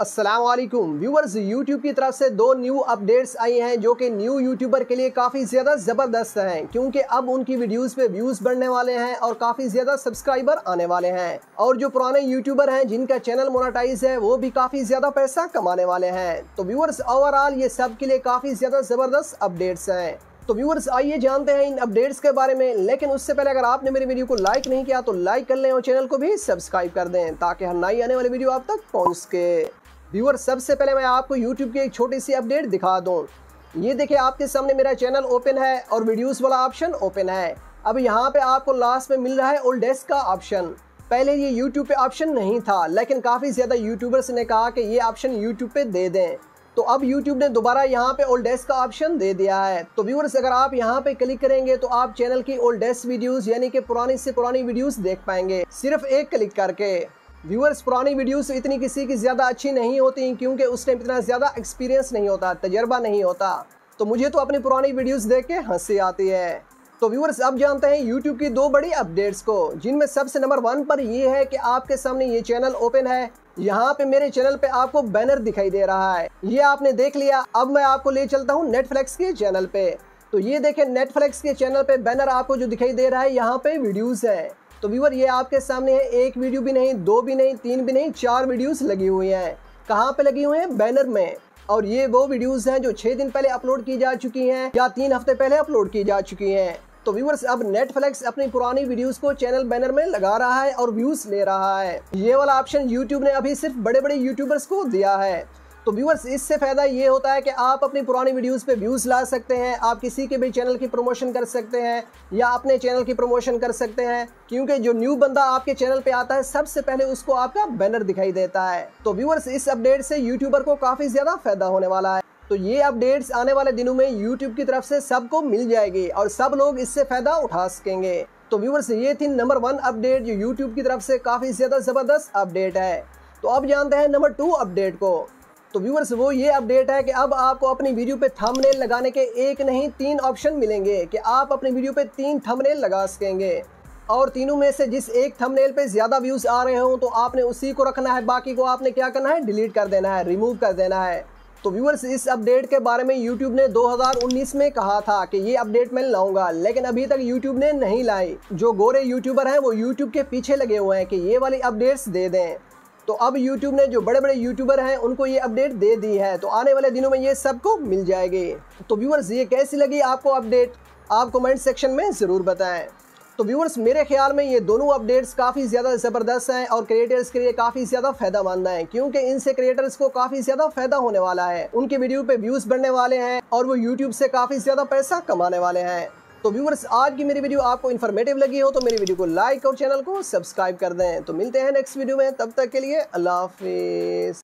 Aslam viewers YouTube की तरफ से दो न्यू अपडेट्स आई हैं जो कि न्यू यूट्यूबर के लिए काफ़ी ज़्यादा ज़बरदस्त हैं क्योंकि अब उनकी वीडियोस पे व्यूज़ बढ़ने वाले हैं और काफ़ी ज़्यादा सब्सक्राइबर आने वाले हैं और जो पुराने यूट्यूबर हैं जिनका चैनल मोनाटाइज है वो भी काफ़ी ज़्यादा पैसा कमाने वाले हैं तो व्यूवर्स ओवरऑल ये सब के लिए काफ़ी ज़्यादा ज़बरदस्त अपडेट्स हैं तो व्यूवर्स आइए जानते हैं इन अपडेट्स के बारे में लेकिन उससे पहले अगर आपने मेरी वीडियो को लाइक नहीं किया तो लाइक कर लें और चैनल को भी सब्सक्राइब कर दें ताकि हर नई आने वाली वीडियो आप तक पहुंच सके व्यूअर सबसे पहले मैं आपको यूट्यूब की एक छोटी सी अपडेट दिखा दूँ ये देखिए आपके सामने मेरा चैनल ओपन है और वीडियोस वाला ऑप्शन ओपन है अब यहाँ पे आपको लास्ट में मिल रहा है ओल्ड डेस्क का ऑप्शन पहले ये यूट्यूब पे ऑप्शन नहीं था लेकिन काफ़ी ज़्यादा यूट्यूबर्स ने कहा कि ये ऑप्शन यूट्यूब पे दे दें तो अब यूट्यूब ने दोबारा यहाँ पे ओल्ड डेस्क का ऑप्शन दे दिया है तो व्यूअर्स अगर आप यहाँ पे क्लिक करेंगे तो आप चैनल की ओल्ड डेस्क वीडियोस यानी कि पुरानी से पुरानी वीडियोस देख पाएंगे सिर्फ एक क्लिक करके व्यूअर्स पुरानी वीडियोस इतनी किसी की ज़्यादा अच्छी नहीं होती क्योंकि उस टाइम इतना ज़्यादा एक्सपीरियंस नहीं होता तजर्बा नहीं होता तो मुझे तो अपनी पुरानी वीडियोस देख के हंसी आती है तो व्यूअर्स अब जानते हैं यूट्यूब की दो बड़ी अपडेट्स को जिनमें सबसे नंबर वन पर यह है कि आपके सामने ये चैनल ओपन है यहाँ पे मेरे चैनल पे आपको बैनर दिखाई दे रहा है ये आपने देख लिया अब मैं आपको ले चलता हूँ नेटफ्लिक्स के चैनल पे तो ये देखें नेटफ्लिक्स के चैनल पे बैनर आपको जो दिखाई दे रहा है यहाँ पे वीडियोस है तो व्यूवर ये आपके सामने है एक वीडियो भी नहीं दो भी नहीं तीन भी नहीं चार वीडियोस लगी हुई हैं कहाँ पे लगी हुई हैं बैनर में और ये वो वीडियोस हैं जो छः दिन पहले अपलोड की जा चुकी हैं या तीन हफ्ते पहले अपलोड की जा चुकी हैं तो व्यूवर्स अब नेटफ्लिक्स अपनी पुरानी वीडियोस को चैनल बैनर में लगा रहा है और व्यूज ले रहा है ये वाला ऑप्शन यूट्यूब ने अभी सिर्फ बड़े बड़े यूट्यूबर्स को दिया है तो व्यूअर्स इससे फ़ायदा ये होता है कि आप अपनी पुरानी वीडियोस पे व्यूज़ ला सकते हैं आप किसी के भी चैनल की प्रमोशन कर सकते हैं या अपने चैनल की प्रमोशन कर सकते हैं क्योंकि जो न्यू बंदा आपके चैनल पे आता है सबसे पहले उसको आपका बैनर दिखाई देता है तो व्यूअर्स इस अपडेट से यूट्यूबर को काफ़ी ज़्यादा फ़ायदा होने वाला है तो ये अपडेट्स आने वाले दिनों में यूट्यूब की तरफ से सबको मिल जाएगी और सब लोग इससे फ़ायदा उठा सकेंगे तो व्यूवर्स ये थी नंबर वन अपडेट जो यूट्यूब की तरफ से काफ़ी ज़्यादा ज़बरदस्त अपडेट है तो अब जानते हैं नंबर टू अपडेट को तो व्यूवर्स वो ये अपडेट है कि अब आपको अपनी वीडियो पे थंबनेल लगाने के एक नहीं तीन ऑप्शन मिलेंगे कि आप अपनी वीडियो पे तीन थंबनेल लगा सकेंगे और तीनों में से जिस एक थंबनेल पे ज़्यादा व्यूज़ आ रहे हों तो आपने उसी को रखना है बाकी को आपने क्या करना है डिलीट कर देना है रिमूव कर देना है तो व्यूवर्स इस अपडेट के बारे में यूट्यूब ने 2019 में कहा था कि ये अपडेट मैं लाऊंगा लेकिन अभी तक यूट्यूब ने नहीं लाई जो गोरे यूट्यूबर हैं वो यूट्यूब के पीछे लगे हुए हैं कि ये वाली अपडेट्स दे दें तो अब यूट्यूब ने जो बड़े बड़े यूट्यूबर हैं उनको ये अपडेट दे दी है तो आने वाले दिनों में ये सबको मिल जाएगी तो व्यूवर्स ये कैसी लगी आपको अपडेट आप कमेंट सेक्शन में ज़रूर बताएं तो व्यूवर्स मेरे ख्याल में ये दोनों अपडेट्स काफ़ी ज़्यादा ज़बरदस्त हैं और क्रिएटर्स के लिए काफ़ी ज़्यादा फ़ायदा मंद है क्योंकि इनसे क्रिएटर्स को काफ़ी ज़्यादा फ़ायदा होने वाला है उनके वीडियो पे व्यूज़ बढ़ने वाले हैं और वो यूट्यूब से काफ़ी ज़्यादा पैसा कमाने वाले हैं तो व्यूवर्स आज की मेरी वीडियो आपको इन्फॉर्मेटिव लगी हो तो मेरी वीडियो को लाइक और चैनल को सब्सक्राइब कर दें तो मिलते हैं नेक्स्ट वीडियो में तब तक के लिए अल्लाह हाफिज़